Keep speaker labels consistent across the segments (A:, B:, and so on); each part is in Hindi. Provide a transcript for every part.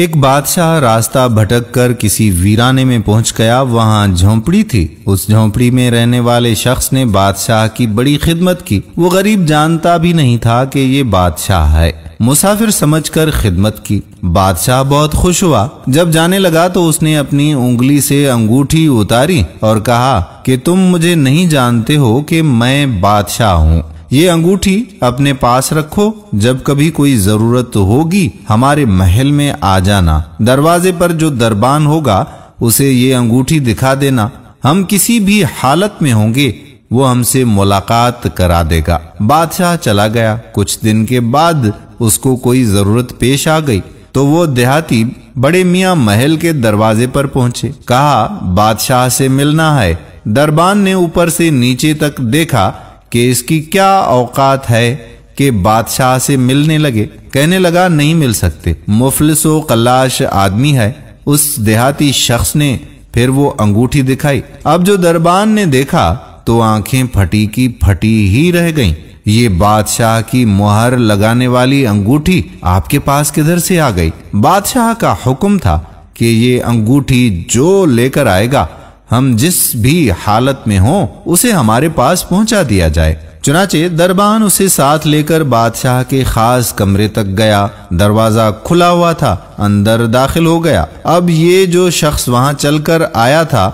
A: एक बादशाह रास्ता भटक कर किसी वीराने में पहुंच गया वहां झोंपड़ी थी उस झोंपड़ी में रहने वाले शख्स ने बादशाह की बड़ी खिदमत की वो गरीब जानता भी नहीं था कि ये बादशाह है मुसाफिर समझकर खिदमत की बादशाह बहुत खुश हुआ जब जाने लगा तो उसने अपनी उंगली से अंगूठी उतारी और कहा कि तुम मुझे नहीं जानते हो कि मैं बादशाह हूँ ये अंगूठी अपने पास रखो जब कभी कोई जरूरत होगी हमारे महल में आ जाना दरवाजे पर जो दरबान होगा उसे ये अंगूठी दिखा देना हम किसी भी हालत में होंगे वो हमसे मुलाकात करा देगा बादशाह चला गया कुछ दिन के बाद उसको कोई जरूरत पेश आ गई तो वो देहाती बड़े मियाँ महल के दरवाजे पर पहुंचे कहा बादशाह से मिलना है दरबान ने ऊपर से नीचे तक देखा कि इसकी क्या औकात है कि बादशाह से मिलने लगे कहने लगा नहीं मिल सकते मुफलिस कलाश आदमी है उस देहाती शख्स ने फिर वो अंगूठी दिखाई अब जो दरबान ने देखा तो आंखें फटी की फटी ही रह गईं। ये बादशाह की मुहर लगाने वाली अंगूठी आपके पास किधर से आ गई बादशाह का हुक्म था कि ये अंगूठी जो लेकर आएगा हम जिस भी हालत में हों उसे हमारे पास पहुंचा दिया जाए चुनाचे दरबान उसे साथ लेकर बादशाह के खास कमरे तक गया दरवाजा खुला हुआ था अंदर दाखिल हो गया अब ये जो शख्स वहां चलकर आया था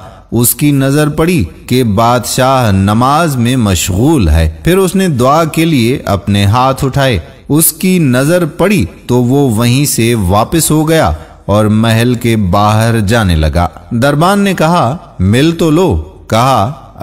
A: उसकी नजर पड़ी कि बादशाह नमाज में मशगूल है फिर उसने दुआ के लिए अपने हाथ उठाए उसकी नजर पड़ी तो वो वहीं से वापस हो गया और महल के बाहर जाने लगा दरबान ने कहा मिल तो लो कहा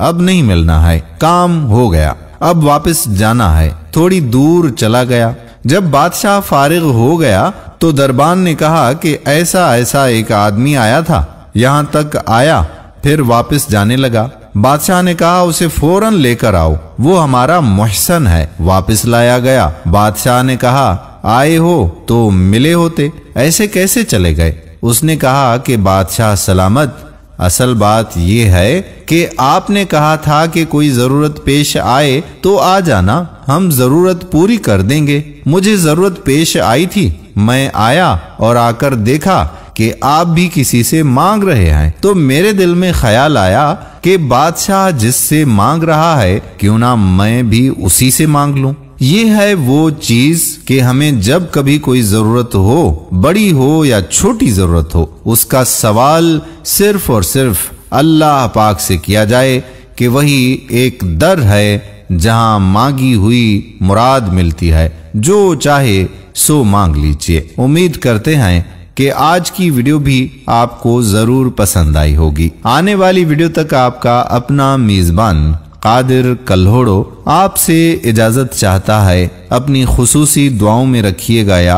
A: अब नहीं मिलना है काम हो गया अब वापस जाना है थोड़ी दूर चला गया जब बादशाह फारिग हो गया तो दरबान ने कहा कि ऐसा ऐसा एक आदमी आया था यहाँ तक आया फिर वापस जाने लगा बादशाह ने कहा उसे फौरन लेकर आओ वो हमारा मोहसन है वापस लाया गया बादशाह ने कहा आए हो तो मिले होते ऐसे कैसे चले गए उसने कहा कि बादशाह सलामत असल बात यह है कि आपने कहा था कि कोई ज़रूरत पेश आए तो आ जाना हम ज़रूरत पूरी कर देंगे मुझे ज़रूरत पेश आई थी मैं आया और आकर देखा कि आप भी किसी से मांग रहे हैं तो मेरे दिल में ख्याल आया कि बादशाह जिससे मांग रहा है क्यों ना मैं भी उसी से मांग लूं ये है वो चीज कि हमें जब कभी कोई जरूरत हो बड़ी हो या छोटी जरूरत हो उसका सवाल सिर्फ और सिर्फ अल्लाह पाक से किया जाए कि वही एक दर है जहां मांगी हुई मुराद मिलती है जो चाहे सो मांग लीजिए उम्मीद करते हैं कि आज की वीडियो भी आपको जरूर पसंद आई होगी आने वाली वीडियो तक आपका अपना मेजबान कादिर कल्होड़ो आपसे इजाज़त चाहता है अपनी खसूसी दुआओं में रखिएगा या